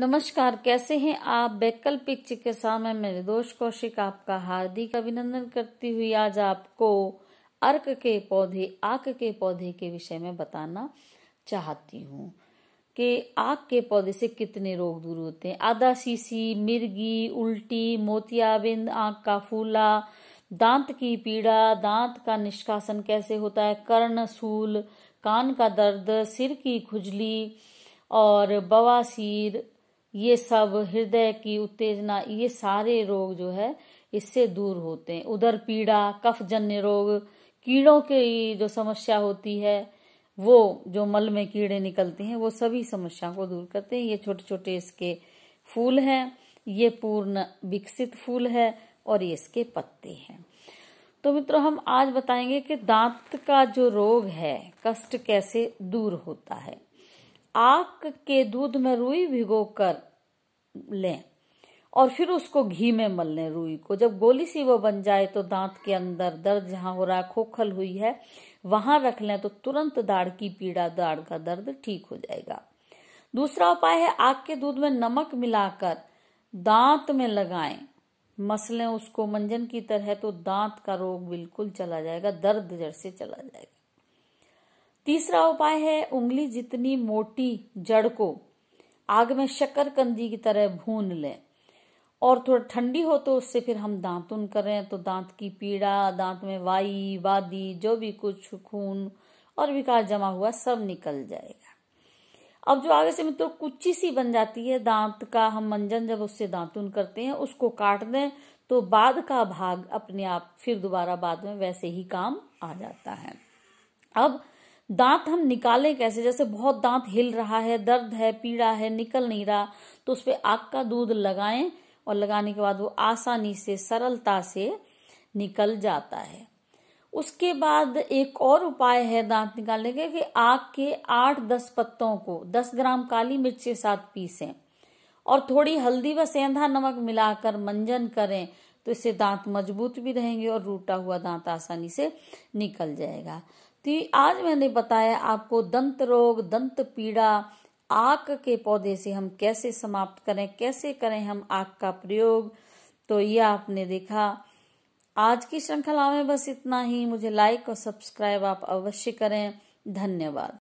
नमस्कार कैसे हैं आप वैकल्पिक चिकित्सा में मेरे दोष कौशिक आपका हार्दिक अभिनंदन करती हुई आज आपको अर्क के पौधे आक के पौधे के विषय में बताना चाहती हूँ कि आक के पौधे से कितने रोग दूर होते हैं आधा सीसी मिर्गी उल्टी मोतियाबिंद आँख का फूला दांत की पीड़ा दांत का निष्कासन कैसे होता है कर्ण सूल कान का दर्द सिर की खुजली और बवासीर ये सब हृदय की उत्तेजना ये सारे रोग जो है इससे दूर होते हैं उधर पीड़ा कफ जन्य रोग कीड़ों की जो समस्या होती है वो जो मल में कीड़े निकलते हैं वो सभी समस्या को दूर करते हैं ये छोटे छोटे इसके फूल हैं ये पूर्ण विकसित फूल है और ये इसके पत्ते हैं तो मित्रों हम आज बताएंगे कि दांत का जो रोग है कष्ट कैसे दूर होता है आक के दूध में रुई भिगो कर लें और फिर उसको घी में मल लें रुई को जब गोली सी वो बन जाए तो दांत के अंदर दर्द जहाँ हो रहा है खोखल हुई है वहां रख लें तो तुरंत दाढ़ की पीड़ा दाढ़ का दर्द ठीक हो जाएगा दूसरा उपाय है आग के दूध में नमक मिलाकर दांत में लगाएं मसलें उसको मंजन की तरह तो दांत का रोग बिल्कुल चला जाएगा दर्द जड़ से चला जाएगा तीसरा उपाय है उंगली जितनी मोटी जड़ को आग में कंदी की तरह भून लें और थोड़ा ठंडी हो तो उससे फिर हम दांत उन करें तो दांत की पीड़ा दांत में वाई वादी जो भी कुछ खून और विकार जमा हुआ सब निकल जाएगा अब जो आगे से मित्रों कुच्ची सी बन जाती है दांत का हम मंजन जब उससे दांतुन करते हैं उसको काट दें तो बाद का भाग अपने आप फिर दोबारा बाद में वैसे ही काम आ जाता है अब दांत हम निकालें कैसे जैसे बहुत दांत हिल रहा है दर्द है पीड़ा है निकल नहीं रहा तो उस पर आग का दूध लगाएं और लगाने के बाद वो आसानी से सरलता से निकल जाता है उसके बाद एक और उपाय है दांत निकालने के कि आग के आठ दस पत्तों को दस ग्राम काली मिर्च के साथ पीसें और थोड़ी हल्दी व सेंधा नमक मिलाकर मंजन करें तो इससे दांत मजबूत भी रहेंगे और रूटा हुआ दांत आसानी से निकल जाएगा कि आज मैंने बताया आपको दंत रोग दंत पीड़ा आक के पौधे से हम कैसे समाप्त करें कैसे करें हम आक का प्रयोग तो ये आपने देखा आज की श्रृंखला में बस इतना ही मुझे लाइक और सब्सक्राइब आप अवश्य करें धन्यवाद